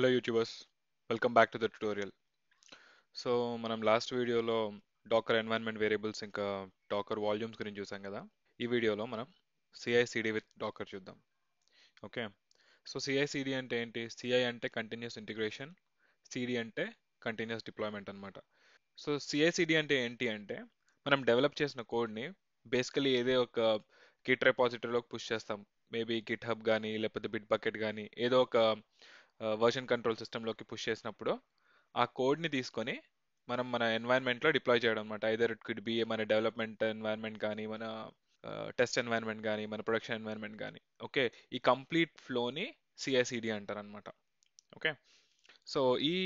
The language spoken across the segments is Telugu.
hello YouTubers welcome back to the tutorial so మనం లాస్ట్ వీడియోలో డాకర్ ఎన్వైర్న్మెంట్ వేరియబుల్స్ ఇంకా డాకర్ వాల్యూమ్స్ గురించి చూసాం కదా ఈ వీడియోలో మనం సిఐసిడి విత్ డాకర్ చూద్దాం ఓకే సో సిఐసిడి అంటే ఏంటి సిఐ అంటే కంటిన్యూస్ ఇంటిగ్రేషన్ సిడి అంటే కంటిన్యూస్ డిప్లాయ్మెంట్ అనమాట సో సిఐసిడి అంటే ఏంటి అంటే మనం డెవలప్ చేసిన కోడ్ని బేసికలీ ఏదే ఒక కిట్ రెపాజిటరీలోకి పుష్ చేస్తాం మేబీ గిట్ హబ్ కానీ లేకపోతే బిట్ బకెట్ కానీ ఏదో ఒక వర్షన్ కంట్రోల్ సిస్టంలోకి పుష్ చేసినప్పుడు ఆ కోడ్ని తీసుకొని మనం మన ఎన్వైర్న్మెంట్లో డిప్లాయ్ చేయడం అనమాట ఐదర్ ఇట్ కుడ్ బి మన డెవలప్మెంట్ ఎన్వైర్న్మెంట్ కానీ మన టెస్ట్ ఎన్వైర్న్మెంట్ కానీ మన ప్రొడక్షన్ ఎన్వైర్న్మెంట్ కానీ ఓకే ఈ కంప్లీట్ ఫ్లోని సిఐసిడి అంటారు అనమాట ఓకే సో ఈ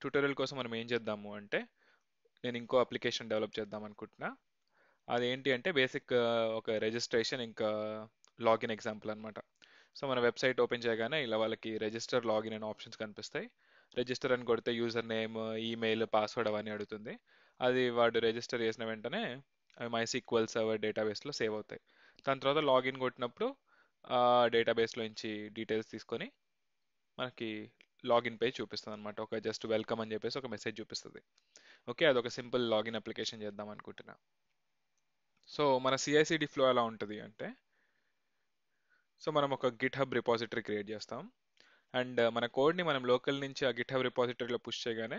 ట్యూటోరియల్ కోసం మనం ఏం చేద్దాము అంటే నేను ఇంకో అప్లికేషన్ డెవలప్ చేద్దాం అనుకుంటున్నా అదేంటి అంటే బేసిక్ ఒక రిజిస్ట్రేషన్ ఇంకా లాగిన్ ఎగ్జాంపుల్ అనమాట సో మన వెబ్సైట్ ఓపెన్ చేయగానే ఇలా వాళ్ళకి రిజిస్టర్ లాగిన్ అనే ఆప్షన్స్ కనిపిస్తాయి రిజిస్టర్ అని కొడితే యూజర్ నేమ్ ఈమెయిల్ పాస్వర్డ్ అవన్నీ అడుగుతుంది అది వాడు రిజిస్టర్ చేసిన వెంటనే మై సీక్వల్ సర్వర్ డేటాబేస్లో సేవ్ అవుతాయి దాని తర్వాత లాగిన్ కొట్టినప్పుడు డేటాబేస్లో నుంచి డీటెయిల్స్ తీసుకొని మనకి లాగిన్ పేజ్ చూపిస్తుంది అనమాట ఒక జస్ట్ వెల్కమ్ అని చెప్పేసి ఒక మెసేజ్ చూపిస్తుంది ఓకే అది ఒక సింపుల్ లాగిన్ అప్లికేషన్ చేద్దాం అనుకుంటున్నా సో మన సిఐసిడి ఫ్లో ఎలా ఉంటుంది అంటే సో మనం ఒక గిట్ హబ్ రిపాజిటరీ క్రియేట్ చేస్తాం అండ్ uh, మన కోడ్ని మనం లోకల్ నుంచి ఆ గిట్ హబ్ రిపాజిటరీలో పుష్ చేయగానే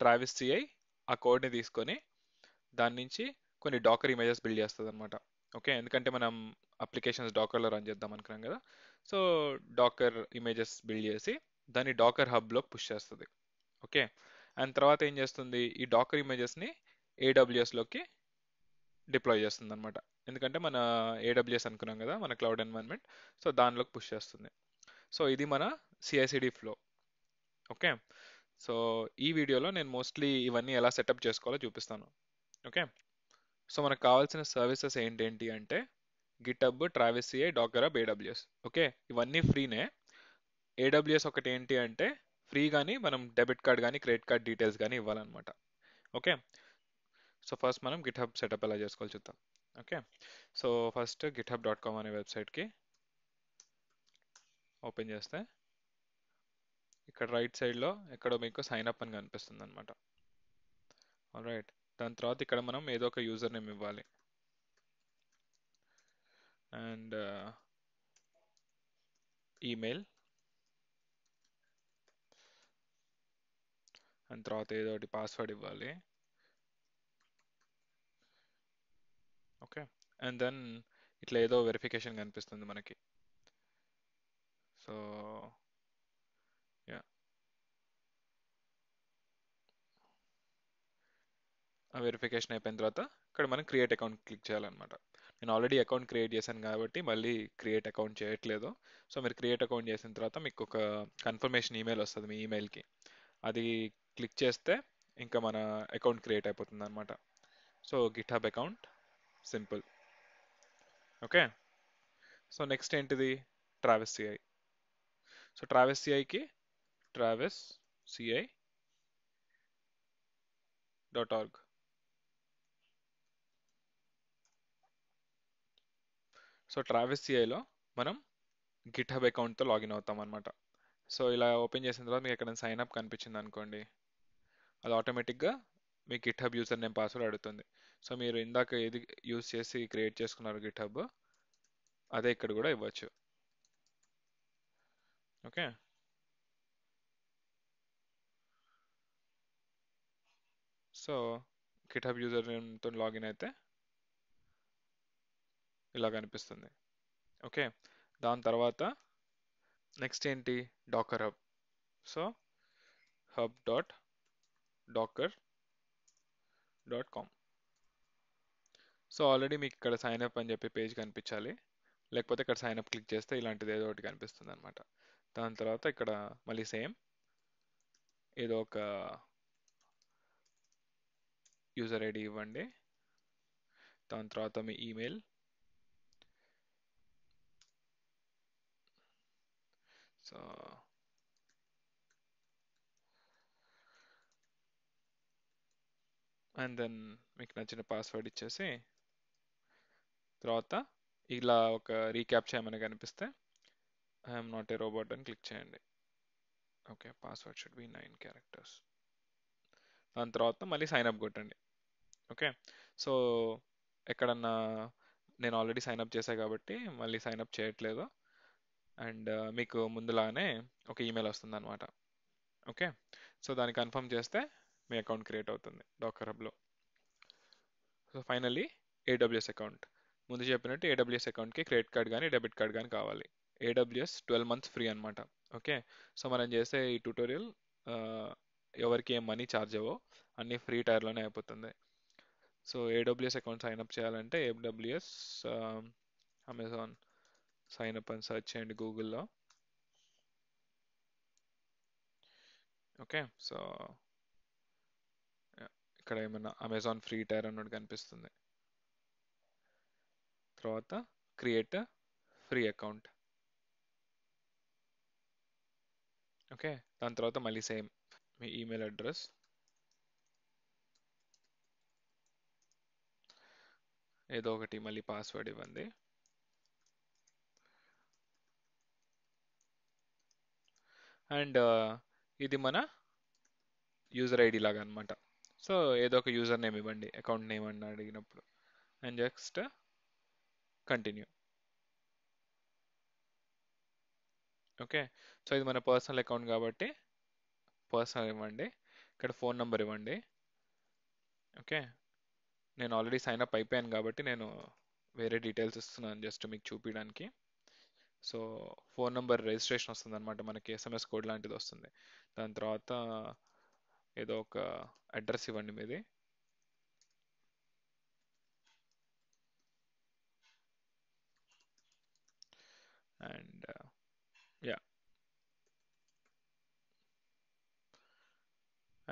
ట్రావిస్ సిఐ ఆ కోడ్ని తీసుకొని దాని నుంచి కొన్ని డాకర్ ఇమేజెస్ బిల్డ్ చేస్తుంది అనమాట ఓకే ఎందుకంటే మనం అప్లికేషన్స్ డాకర్లో రన్ చేద్దాం అనుకున్నాం కదా సో డాకర్ ఇమేజెస్ బిల్డ్ చేసి దాన్ని డాకర్ హబ్లో పుష్ చేస్తుంది ఓకే అండ్ తర్వాత ఏం చేస్తుంది ఈ డాకర్ ఇమేజెస్ని ఏడబ్ల్యూఎస్లోకి డిప్లాయ్ చేస్తుంది అనమాట ఎందుకంటే మన ఏడబ్ల్యూఎస్ అనుకున్నాం కదా మన క్లౌడ్ ఎన్వైర్న్మెంట్ సో దానిలోకి పుష్ చేస్తుంది సో ఇది మన సిఐసిడి ఫ్లో ఓకే సో ఈ వీడియోలో నేను మోస్ట్లీ ఇవన్నీ ఎలా సెటప్ చేసుకోవాలో చూపిస్తాను ఓకే సో మనకు కావాల్సిన సర్వీసెస్ ఏంటేంటి అంటే GitHub Travis CI up AWS okay ఇవన్నీ ఫ్రీనే ఏడబ్ల్యూఎస్ ఒకటి ఏంటి అంటే ఫ్రీ కానీ మనం డెబిట్ కార్డ్ కానీ క్రెడిట్ కార్డ్ డీటెయిల్స్ కానీ ఇవ్వాలన్నమాట ఓకే సో ఫస్ట్ మనం గిట్ హబ్ సెటప్ ఎలా చేసుకోవాలి చూద్దాం okay so first GitHub dot com అనే వెబ్సైట్కి ఓపెన్ చేస్తే ఇక్కడ రైట్ సైడ్లో ఎక్కడో మీకు సైన్ అప్ అని కనిపిస్తుంది అనమాట రైట్ దాని తర్వాత ఇక్కడ మనం ఏదో ఒక యూజర్ నేమ్ ఇవ్వాలి అండ్ ఈమెయిల్ అండ్ తర్వాత ఏదో ఒకటి పాస్వర్డ్ ఇవ్వాలి అండ్ దెన్ ఇట్లా ఏదో వెరిఫికేషన్ కనిపిస్తుంది మనకి సో యా ఆ వెరిఫికేషన్ అయిపోయిన తర్వాత ఇక్కడ మనం క్రియేట్ అకౌంట్ క్లిక్ చేయాలన్నమాట నేను ఆల్రెడీ అకౌంట్ క్రియేట్ చేశాను కాబట్టి మళ్ళీ క్రియేట్ అకౌంట్ చేయట్లేదు సో మీరు క్రియేట్ అకౌంట్ చేసిన తర్వాత మీకు ఒక కన్ఫర్మేషన్ ఈమెయిల్ వస్తుంది మీ ఈమెయిల్కి అది క్లిక్ చేస్తే ఇంకా మన అకౌంట్ క్రియేట్ అయిపోతుంది అనమాట so GitHub account simple okay so next ఏంటిది ట్రావెస్ సిఐ సో ట్రావెస్ సిఐకి Travis CI dot org so Travis సిఐలో మనం గిట్ హబ్ అకౌంట్తో లాగిన్ అవుతాం అనమాట సో ఇలా ఓపెన్ చేసిన తర్వాత మీకు ఎక్కడైనా సైన్ అప్ కనిపించింది అనుకోండి అది ఆటోమేటిక్గా మీ GitHub user name password అడుగుతుంది సో మీరు ఇందాక ఏది యూజ్ చేసి క్రియేట్ చేసుకున్నారు గిట్ హబ్ అదే ఇక్కడ కూడా ఇవ్వచ్చు okay so GitHub user నేమ్తో లాగిన్ అయితే ఇలా కనిపిస్తుంది ఓకే దాని తర్వాత నెక్స్ట్ ఏంటి Docker hub so hub dot Docker dot com so already మీకు ఇక్కడ సైన్ అప్ అని చెప్పి పేజ్ కనిపించాలి లేకపోతే ఇక్కడ సైన్ అప్ క్లిక్ చేస్తే ఇలాంటిది ఏదో ఒకటి కనిపిస్తుంది అనమాట దాని తర్వాత ఇక్కడ మళ్ళీ సేమ్ ఏదో ఒక యూజర్ ఐడి ఇవ్వండి దాని తర్వాత మీ ఈమెయిల్ సో అండ్ దెన్ మీకు నచ్చిన పాస్వర్డ్ ఇచ్చేసి తర్వాత ఇలా ఒక రీక్యాప్ చేయమని కనిపిస్తే ఐఎమ్ నాట్ ఏ రోబోట్ అని క్లిక్ చేయండి okay password should be nine characters దాని తర్వాత మళ్ళీ సైన్ అప్ కొట్టండి ఓకే సో ఎక్కడన్నా నేను ఆల్రెడీ సైన్ అప్ చేశాను కాబట్టి మళ్ళీ సైన్ అప్ చేయట్లేదు అండ్ uh, మీకు ముందులానే ఒక ఈమెయిల్ వస్తుంది అనమాట ఓకే సో దాన్ని కన్ఫర్మ్ చేస్తే మీ అకౌంట్ క్రియేట్ అవుతుంది డాకర్ హబ్లో సో ఫైనల్లీ ఏడబ్ల్యూఎస్ అకౌంట్ ముందు చెప్పినట్టు ఏడబ్ల్యూఎస్ అకౌంట్కి క్రెడిట్ కార్డ్ కానీ డెబిట్ కార్డ్ కానీ కావాలి ఏడబ్ల్యూఎస్ ట్వెల్వ్ మంత్స్ ఫ్రీ అనమాట ఓకే సో మనం చేసే ఈ ట్యూటోరియల్ ఎవరికి ఏం మనీ ఛార్జ్ అవ్వో అన్నీ ఫ్రీ టైర్లోనే అయిపోతుంది సో ఏడబ్ల్యూఎస్ అకౌంట్ సైన్అప్ చేయాలంటే ఏడబ్ల్యూఎస్ అమెజాన్ సైన్అప్ అని సెర్చ్ చేయండి గూగుల్లో ఓకే సో ఇక్కడ ఏమన్నా అమెజాన్ ఫ్రీ టైర్ అన్నట్టు కనిపిస్తుంది తర్వాత క్రియేట్ ఫ్రీ అకౌంట్ ఓకే దాని తర్వాత మళ్ళీ సేమ్ మీ ఈమెయిల్ అడ్రస్ ఏదో ఒకటి మళ్ళీ పాస్వర్డ్ ఇవ్వండి అండ్ uh, ఇది మన యూజర్ ఐడి లాగా అనమాట సో ఏదో ఒక యూజర్ నేమ్ ఇవ్వండి అకౌంట్ నేమ్ అని అడిగినప్పుడు and just continue okay so ఇది మన పర్సనల్ అకౌంట్ కాబట్టి పర్సనల్ ఇవ్వండి ఇక్కడ ఫోన్ నెంబర్ ఇవ్వండి ఓకే నేను ఆల్రెడీ సైన్ అప్ అయిపోయాను కాబట్టి నేను వేరే డీటెయిల్స్ ఇస్తున్నాను జస్ట్ మీకు చూపించడానికి సో ఫోన్ నెంబర్ రిజిస్ట్రేషన్ వస్తుంది అనమాట మనకి ఎస్ఎంఎస్ కోడ్ లాంటిది వస్తుంది దాని తర్వాత ఏదో ఒక అడ్రస్ ఇవ్వండి మీది అండ్ యా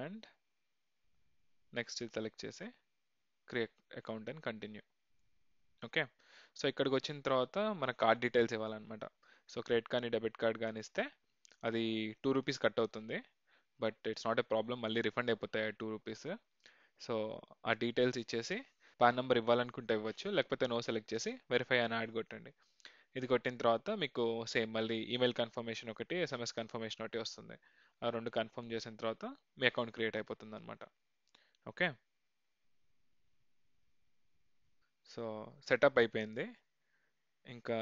అండ్ నెక్స్ట్ ఇది సెలెక్ట్ చేసి క్రియేట్ అకౌంట్ అని కంటిన్యూ ఓకే సో ఇక్కడికి వచ్చిన తర్వాత మన కార్డ్ డీటెయిల్స్ ఇవ్వాలన్నమాట సో క్రెడిట్ కానీ డెబిట్ కార్డ్ కానీ ఇస్తే అది టూ రూపీస్ కట్ అవుతుంది but it's not a problem మళ్ళీ రిఫండ్ అయిపోతాయి టూ రూపీస్ సో ఆ డీటెయిల్స్ ఇచ్చేసి పాన్ నెంబర్ ఇవ్వాలనుకుంటే ఇవ్వచ్చు లేకపోతే నో సెలెక్ట్ చేసి వెరిఫై అని యాడ్ కొట్టండి ఇది కొట్టిన తర్వాత మీకు సేమ్ మళ్ళీ ఈమెయిల్ కన్ఫర్మేషన్ ఒకటి ఎస్ఎంఎస్ కన్ఫర్మేషన్ ఒకటి వస్తుంది ఆ రెండు కన్ఫర్మ్ చేసిన తర్వాత మీ అకౌంట్ క్రియేట్ అయిపోతుంది అనమాట ఓకే సో సెటప్ అయిపోయింది ఇంకా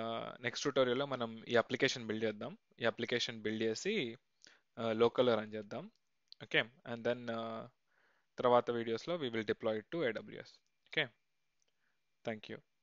నెక్స్ట్ ట్యూటోరియల్లో మనం ఈ అప్లికేషన్ బిల్డ్ చేద్దాం ఈ అప్లికేషన్ బిల్డ్ చేసి Uh, local run them, okay and then uh, tarvata videos lo we will deploy it to aws okay thank you